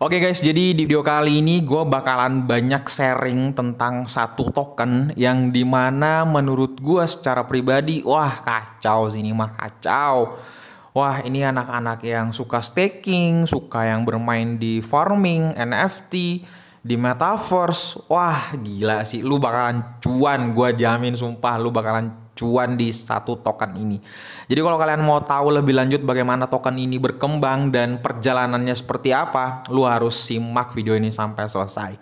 Oke okay guys, jadi di video kali ini gue bakalan banyak sharing tentang satu token yang dimana menurut gue secara pribadi, wah kacau sih ini mah kacau. Wah ini anak-anak yang suka staking, suka yang bermain di farming, NFT, di metaverse. Wah gila sih, lu bakalan cuan, gue jamin sumpah lu bakalan cuan di satu token ini. Jadi kalau kalian mau tahu lebih lanjut bagaimana token ini berkembang dan perjalanannya seperti apa, lu harus simak video ini sampai selesai.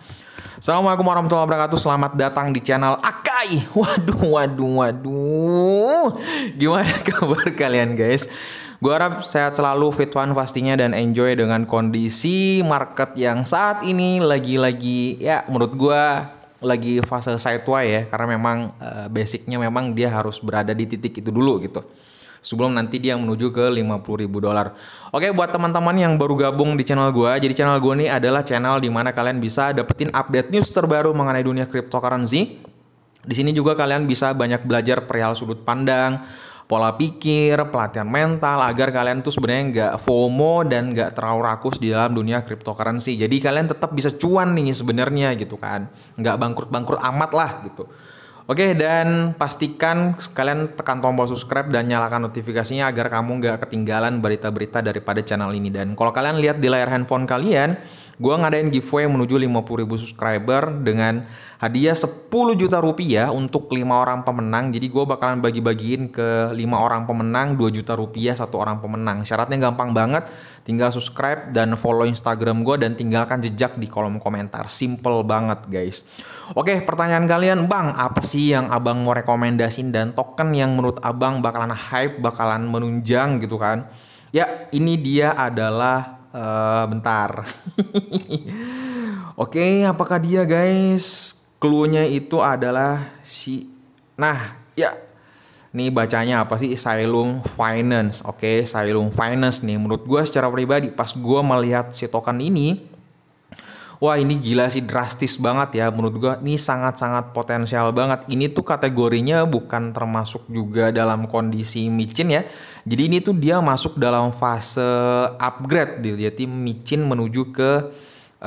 Assalamualaikum warahmatullahi wabarakatuh. Selamat datang di channel Akai. Waduh, waduh, waduh. Gimana kabar kalian guys? Gue harap sehat selalu, fit one pastinya dan enjoy dengan kondisi market yang saat ini lagi-lagi ya menurut gue lagi fase sideway ya karena memang eh, basicnya memang dia harus berada di titik itu dulu gitu sebelum nanti dia menuju ke 50 ribu dolar. Oke buat teman-teman yang baru gabung di channel gue, jadi channel gue ini adalah channel di mana kalian bisa dapetin update news terbaru mengenai dunia cryptocurrency. Di sini juga kalian bisa banyak belajar perihal sudut pandang, pola pikir, pelatihan mental agar kalian tuh sebenarnya nggak FOMO dan nggak terlalu rakus di dalam dunia cryptocurrency. Jadi kalian tetap bisa cuan nih sebenarnya gitu kan, nggak bangkrut-bangkrut amat lah gitu. Oke dan pastikan kalian tekan tombol subscribe dan nyalakan notifikasinya agar kamu nggak ketinggalan berita-berita daripada channel ini. Dan kalau kalian lihat di layar handphone kalian, gue ngadain giveaway menuju 50.000 subscriber dengan hadiah 10 juta rupiah untuk lima orang pemenang. Jadi gue bakalan bagi-bagiin ke lima orang pemenang 2 juta rupiah satu orang pemenang. Syaratnya gampang banget, tinggal subscribe dan follow Instagram gue dan tinggalkan jejak di kolom komentar. Simple banget guys. Oke pertanyaan kalian, Bang apa sih yang abang mau rekomendasin dan token yang menurut abang bakalan hype, bakalan menunjang gitu kan? Ya, ini dia adalah uh, bentar. Oke, okay, apakah dia guys? Cluenya itu adalah si nah ya nih bacanya apa sih Silung Finance oke okay, Silung Finance nih menurut gue secara pribadi pas gue melihat si token ini wah ini gila sih drastis banget ya menurut gue ini sangat-sangat potensial banget ini tuh kategorinya bukan termasuk juga dalam kondisi micin ya jadi ini tuh dia masuk dalam fase upgrade jadi micin menuju ke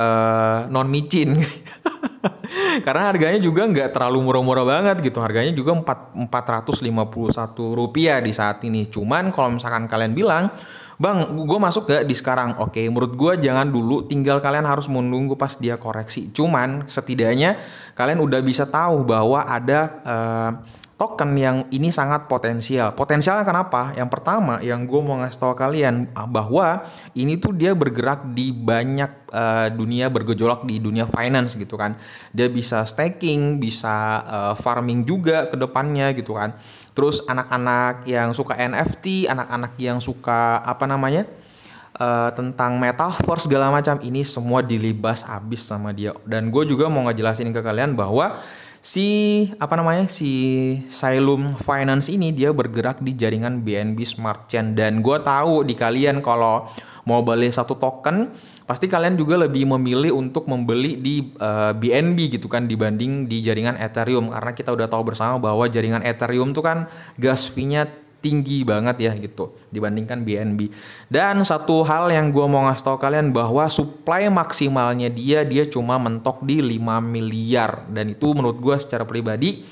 uh, eh, non micin Karena harganya juga nggak terlalu murah-murah banget gitu. Harganya juga puluh 451 rupiah di saat ini. Cuman kalau misalkan kalian bilang, Bang, gue masuk gak di sekarang? Oke, menurut gue jangan dulu, tinggal kalian harus menunggu pas dia koreksi. Cuman setidaknya kalian udah bisa tahu bahwa ada... Uh, token yang ini sangat potensial. Potensialnya kenapa? Yang pertama yang gue mau ngasih tau kalian ah, bahwa ini tuh dia bergerak di banyak uh, dunia bergejolak di dunia finance gitu kan. Dia bisa staking, bisa uh, farming juga ke depannya gitu kan. Terus anak-anak yang suka NFT, anak-anak yang suka apa namanya? Uh, tentang metaverse segala macam ini semua dilibas habis sama dia dan gue juga mau ngejelasin ke kalian bahwa Si apa namanya si Silum Finance ini dia bergerak di jaringan BNB Smart Chain dan gue tahu di kalian kalau mau beli satu token pasti kalian juga lebih memilih untuk membeli di BNB eh, gitu kan dibanding di jaringan Ethereum karena kita udah tahu bersama bahwa jaringan Ethereum tuh kan gas fee-nya tinggi banget ya gitu dibandingkan BNB. Dan satu hal yang gue mau ngasih tau kalian bahwa supply maksimalnya dia dia cuma mentok di 5 miliar dan itu menurut gue secara pribadi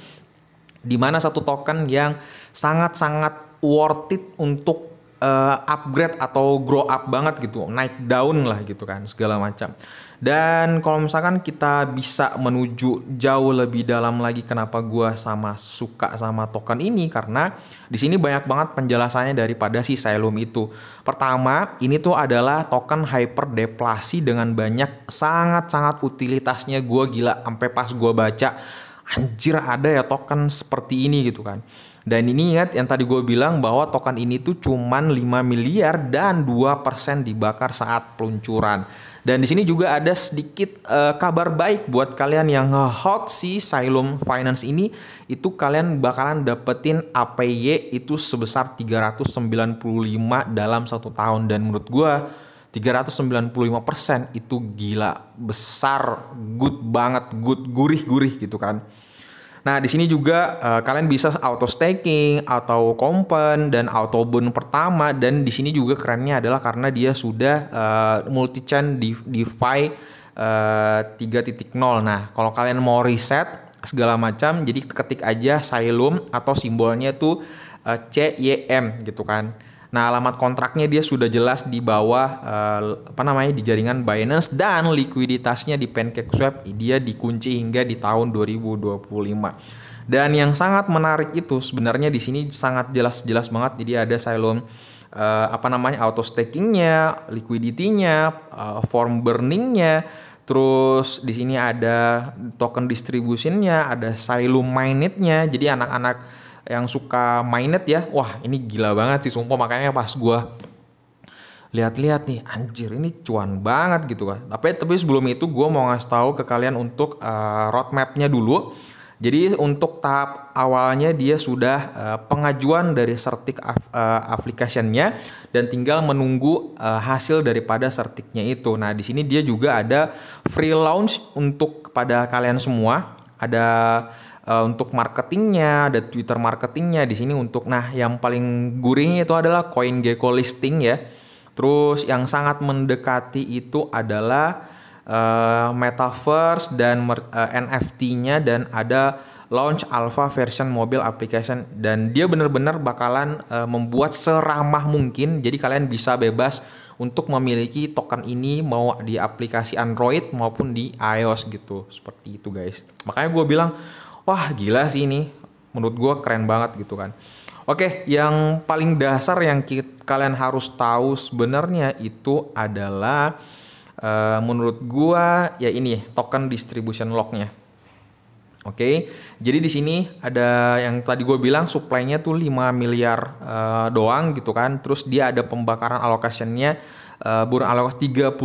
dimana satu token yang sangat-sangat worth it untuk uh, upgrade atau grow up banget gitu, naik down lah gitu kan segala macam. Dan kalau misalkan kita bisa menuju jauh lebih dalam lagi kenapa gua sama suka sama token ini karena di sini banyak banget penjelasannya daripada si Sailum itu. Pertama, ini tuh adalah token hyper hyperdeplasi dengan banyak sangat-sangat utilitasnya gua gila sampai pas gua baca anjir ada ya token seperti ini gitu kan. Dan ini ingat yang tadi gue bilang bahwa token ini tuh cuman 5 miliar dan 2% dibakar saat peluncuran. Dan di sini juga ada sedikit uh, kabar baik buat kalian yang hot si Silum Finance ini itu kalian bakalan dapetin APY itu sebesar 395 dalam satu tahun dan menurut gue 395% itu gila besar good banget good gurih-gurih gitu kan. Nah, di sini juga uh, kalian bisa auto staking, atau kompen dan auto burn pertama dan di sini juga kerennya adalah karena dia sudah uh, eh, multi chain DeFi uh, eh, 3.0. Nah, kalau kalian mau reset segala macam jadi ketik aja Cylum atau simbolnya tuh uh, CYM gitu kan. Nah, alamat kontraknya dia sudah jelas di bawah eh, apa namanya di jaringan Binance dan likuiditasnya di PancakeSwap dia dikunci hingga di tahun 2025. Dan yang sangat menarik itu sebenarnya di sini sangat jelas-jelas banget. Jadi ada Cylon eh, apa namanya auto stakingnya, liquidity-nya, eh, form burningnya Terus di sini ada token distributionnya, ada silo nya Jadi anak-anak yang suka mainet ya wah ini gila banget sih sumpah makanya pas gue lihat-lihat nih anjir ini cuan banget gitu kan tapi tapi sebelum itu gue mau ngasih tahu ke kalian untuk uh, roadmapnya dulu jadi untuk tahap awalnya dia sudah uh, pengajuan dari sertik af, uh, dan tinggal menunggu uh, hasil daripada sertiknya itu. Nah, di sini dia juga ada free launch untuk kepada kalian semua. Ada uh, untuk marketingnya, ada Twitter marketingnya di sini untuk nah yang paling gurih itu adalah gecko listing ya. Terus yang sangat mendekati itu adalah uh, metaverse dan uh, eh, NFT-nya dan ada launch alpha version mobile application dan dia benar-benar bakalan uh, membuat seramah mungkin jadi kalian bisa bebas untuk memiliki token ini mau di aplikasi Android maupun di iOS gitu seperti itu guys makanya gue bilang wah gila sih ini menurut gue keren banget gitu kan oke yang paling dasar yang kita, kalian harus tahu sebenarnya itu adalah uh, menurut gue ya ini ya, token distribution locknya. Oke, okay? jadi di sini ada yang tadi gue bilang supply tuh 5 miliar uh, doang gitu kan. Terus dia ada pembakaran alokasinya uh, burung alawas 32%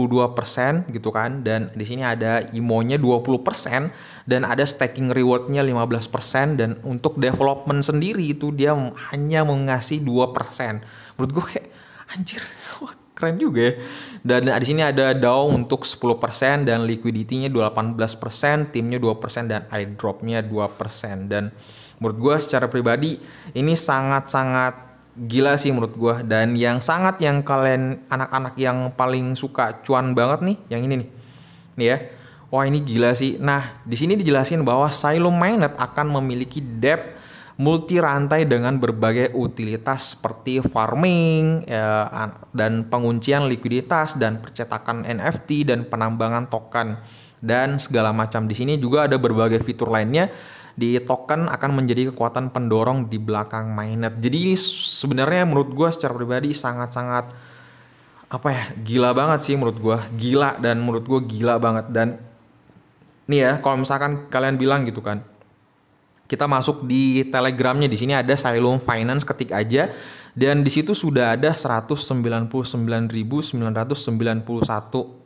gitu kan dan di sini ada Imonya 20% dan ada staking rewardnya 15% dan untuk development sendiri itu dia hanya mengasih 2%. Menurut gue kayak anjir wah keren juga ya. Dan nah, di sini ada DAO untuk 10% dan liquidity-nya 18%, timnya 2% dan airdrop-nya 2%. Dan menurut gue secara pribadi ini sangat-sangat gila sih menurut gue dan yang sangat yang kalian anak-anak yang paling suka cuan banget nih yang ini nih nih ya wah ini gila sih nah di sini dijelasin bahwa Silo Mainnet akan memiliki depth multi rantai dengan berbagai utilitas seperti farming ya, dan penguncian likuiditas dan percetakan NFT dan penambangan token dan segala macam di sini juga ada berbagai fitur lainnya di token akan menjadi kekuatan pendorong di belakang mainnet. Jadi ini sebenarnya menurut gue secara pribadi sangat-sangat apa ya gila banget sih menurut gue gila dan menurut gue gila banget dan nih ya kalau misalkan kalian bilang gitu kan kita masuk di telegramnya di sini ada Silum Finance ketik aja dan di situ sudah ada 199.991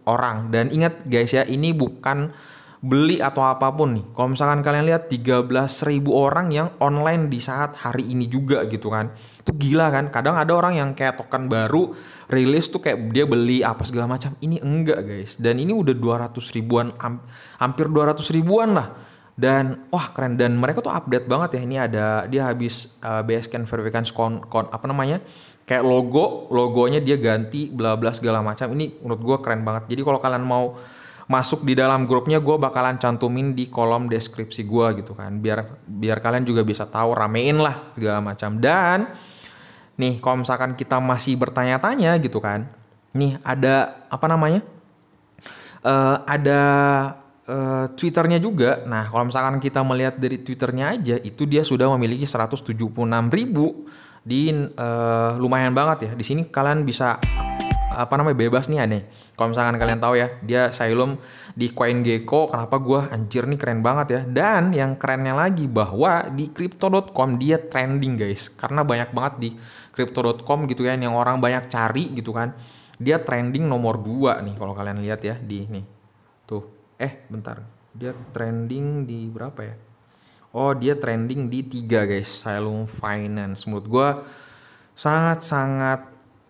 orang dan ingat guys ya ini bukan beli atau apapun nih. Kalau misalkan kalian lihat 13.000 orang yang online di saat hari ini juga gitu kan. Itu gila kan. Kadang ada orang yang kayak token baru rilis tuh kayak dia beli apa segala macam. Ini enggak guys. Dan ini udah 200 ribuan hampir 200 ribuan lah. Dan wah keren dan mereka tuh update banget ya. Ini ada dia habis uh, eh, Basecamp verification kon, kon apa namanya? kayak logo logonya dia ganti bla bla segala macam ini menurut gue keren banget jadi kalau kalian mau masuk di dalam grupnya gue bakalan cantumin di kolom deskripsi gue gitu kan biar biar kalian juga bisa tahu ramein lah segala macam dan nih kalau misalkan kita masih bertanya-tanya gitu kan nih ada apa namanya uh, ada uh, Twitternya juga. Nah, kalau misalkan kita melihat dari Twitternya aja, itu dia sudah memiliki 176 ribu. Di uh, lumayan banget ya. Di sini kalian bisa apa namanya bebas nih aneh. Kalau misalkan kalian tahu ya, dia Sailum di coin gecko kenapa gue anjir nih keren banget ya. Dan yang kerennya lagi bahwa di crypto.com dia trending guys. Karena banyak banget di crypto.com gitu ya yang orang banyak cari gitu kan. Dia trending nomor 2 nih kalau kalian lihat ya di nih. Tuh. Eh, bentar. Dia trending di berapa ya? Oh, dia trending di 3 guys. Sailum Finance menurut gue sangat-sangat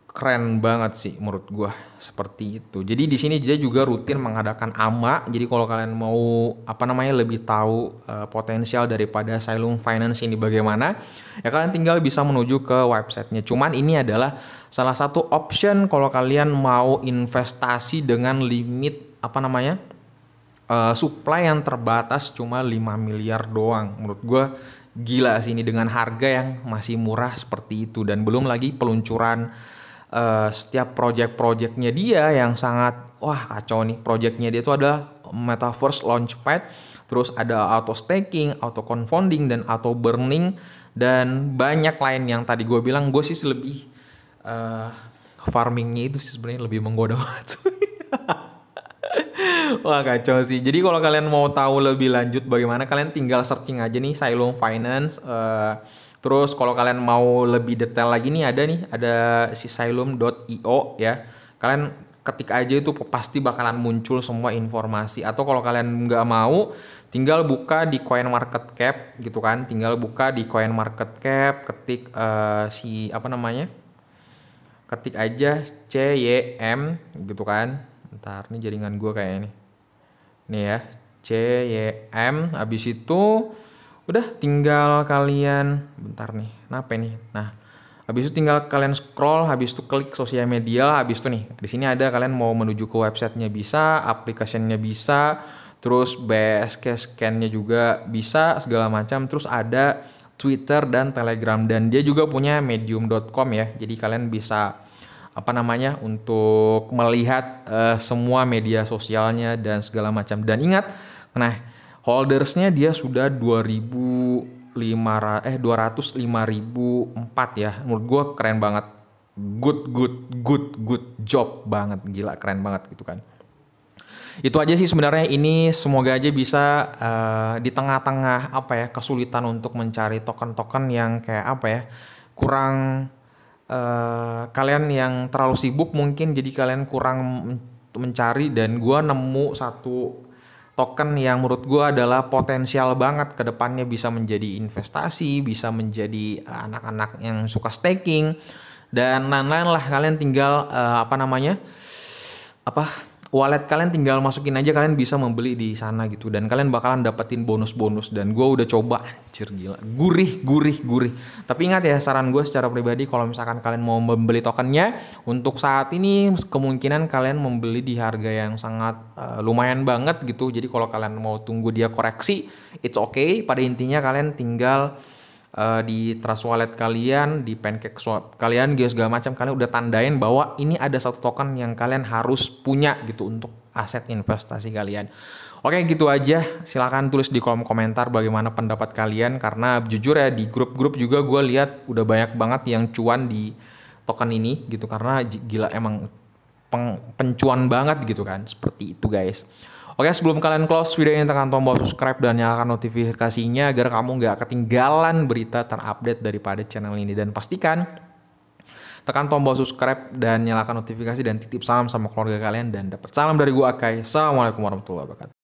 keren banget sih menurut gue seperti itu. Jadi di sini dia juga rutin mengadakan AMA. Jadi kalau kalian mau apa namanya lebih tahu uh, potensial daripada Silum Finance ini bagaimana, ya kalian tinggal bisa menuju ke websitenya. Cuman ini adalah salah satu option kalau kalian mau investasi dengan limit apa namanya? Uh, supply yang terbatas cuma 5 miliar doang. Menurut gue gila sih ini dengan harga yang masih murah seperti itu dan belum lagi peluncuran uh, setiap project-projectnya dia yang sangat wah kacau nih projectnya dia itu ada metaverse launchpad terus ada auto staking, auto confounding dan auto burning dan banyak lain yang tadi gue bilang gue sih lebih uh, farmingnya itu sih sebenarnya lebih menggoda Wah kacau sih. Jadi kalau kalian mau tahu lebih lanjut bagaimana kalian tinggal searching aja nih Silo Finance. Uh, Terus kalau kalian mau lebih detail lagi nih ada nih ada si sisilum.io ya. Kalian ketik aja itu pasti bakalan muncul semua informasi atau kalau kalian nggak mau tinggal buka di coin market cap gitu kan tinggal buka di coin market cap ketik uh, si apa namanya ketik aja c y m gitu kan ntar ini jaringan gue kayak ini nih ya c y m abis itu udah tinggal kalian bentar nih kenapa nih nah habis itu tinggal kalian scroll habis itu klik sosial media habis itu nih di sini ada kalian mau menuju ke websitenya bisa aplikasinya bisa terus BSK scannya juga bisa segala macam terus ada Twitter dan Telegram dan dia juga punya medium.com ya jadi kalian bisa apa namanya untuk melihat uh, semua media sosialnya dan segala macam dan ingat nah holdersnya dia sudah 2000 5 eh 205.004 ya. Menurut gue keren banget. Good good good good job banget. Gila keren banget gitu kan. Itu aja sih sebenarnya ini semoga aja bisa uh, di tengah-tengah apa ya kesulitan untuk mencari token-token yang kayak apa ya kurang uh, kalian yang terlalu sibuk mungkin jadi kalian kurang mencari dan gue nemu satu token yang menurut gue adalah potensial banget ke depannya bisa menjadi investasi, bisa menjadi eh, anak-anak yang suka staking dan lain-lain lah kalian tinggal uh, apa namanya apa wallet kalian tinggal masukin aja kalian bisa membeli di sana gitu dan kalian bakalan dapetin bonus-bonus dan gue udah coba anjir gila gurih gurih gurih tapi ingat ya saran gue secara pribadi kalau misalkan kalian mau membeli tokennya untuk saat ini kemungkinan kalian membeli di harga yang sangat uh, lumayan banget gitu jadi kalau kalian mau tunggu dia koreksi it's okay pada intinya kalian tinggal uh, di Trust Wallet kalian, di Pancake Swap kalian, gitu segala macam kalian udah tandain bahwa ini ada satu token yang kalian harus punya gitu untuk aset investasi kalian. Oke gitu aja, silahkan tulis di kolom komentar bagaimana pendapat kalian karena jujur ya di grup-grup juga gue lihat udah banyak banget yang cuan di token ini gitu karena gila emang peng, pencuan banget gitu kan seperti itu guys. Oke, sebelum kalian close video ini tekan tombol subscribe dan nyalakan notifikasinya agar kamu nggak ketinggalan berita terupdate daripada channel ini. Dan pastikan tekan tombol subscribe dan nyalakan notifikasi dan titip salam sama keluarga kalian dan dapat salam dari gua Akai. Assalamualaikum warahmatullahi wabarakatuh.